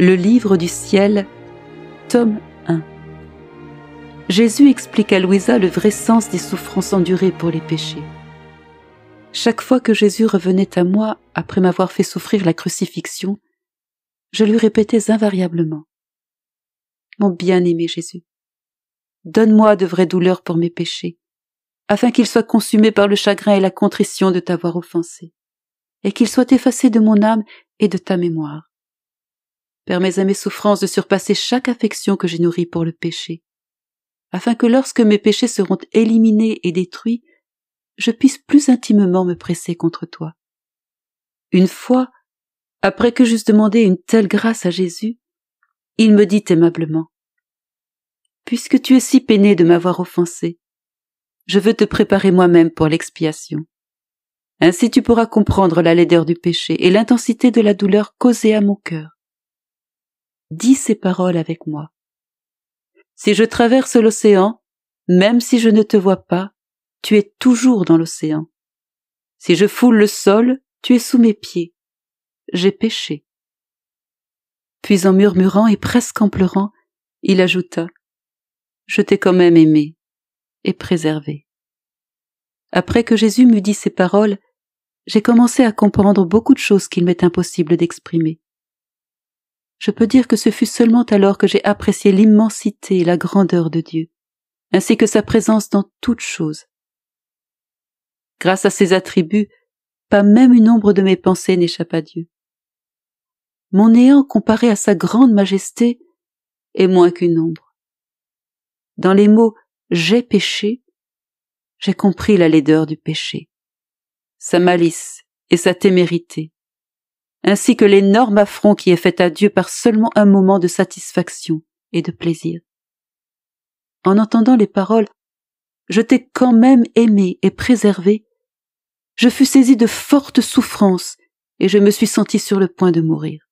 Le livre du ciel, tome 1. Jésus explique à Louisa le vrai sens des souffrances endurées pour les péchés. Chaque fois que Jésus revenait à moi après m'avoir fait souffrir la crucifixion, je lui répétais invariablement. Mon bien-aimé Jésus, donne-moi de vraies douleurs pour mes péchés, afin qu'ils soient consumés par le chagrin et la contrition de t'avoir offensé, et qu'ils soient effacés de mon âme et de ta mémoire. Permets à mes souffrances de surpasser chaque affection que j'ai nourrie pour le péché, afin que lorsque mes péchés seront éliminés et détruits, je puisse plus intimement me presser contre toi. Une fois, après que j'eusse demandé une telle grâce à Jésus, il me dit aimablement Puisque tu es si peiné de m'avoir offensé, je veux te préparer moi-même pour l'expiation. Ainsi tu pourras comprendre la laideur du péché et l'intensité de la douleur causée à mon cœur dis ces paroles avec moi. Si je traverse l'océan, même si je ne te vois pas, tu es toujours dans l'océan. Si je foule le sol, tu es sous mes pieds. J'ai péché. Puis en murmurant et presque en pleurant, il ajouta Je t'ai quand même aimé et préservé. Après que Jésus m'eut dit ces paroles, j'ai commencé à comprendre beaucoup de choses qu'il m'est impossible d'exprimer je peux dire que ce fut seulement alors que j'ai apprécié l'immensité et la grandeur de Dieu, ainsi que sa présence dans toutes choses. Grâce à ses attributs, pas même une ombre de mes pensées n'échappe à Dieu. Mon néant comparé à sa grande majesté est moins qu'une ombre. Dans les mots j'ai péché, j'ai compris la laideur du péché, sa malice et sa témérité, ainsi que l'énorme affront qui est fait à Dieu par seulement un moment de satisfaction et de plaisir. En entendant les paroles Je t'ai quand même aimé et préservé, je fus saisi de fortes souffrances et je me suis senti sur le point de mourir.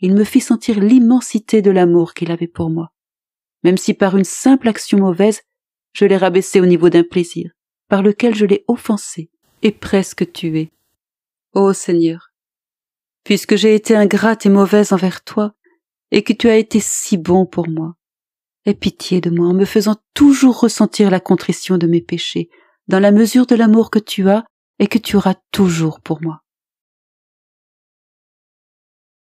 Il me fit sentir l'immensité de l'amour qu'il avait pour moi, même si par une simple action mauvaise, je l'ai rabaissé au niveau d'un plaisir, par lequel je l'ai offensé et presque tué. Ô Seigneur, puisque j'ai été ingrate et mauvaise envers toi, et que tu as été si bon pour moi. Aie pitié de moi en me faisant toujours ressentir la contrition de mes péchés, dans la mesure de l'amour que tu as et que tu auras toujours pour moi.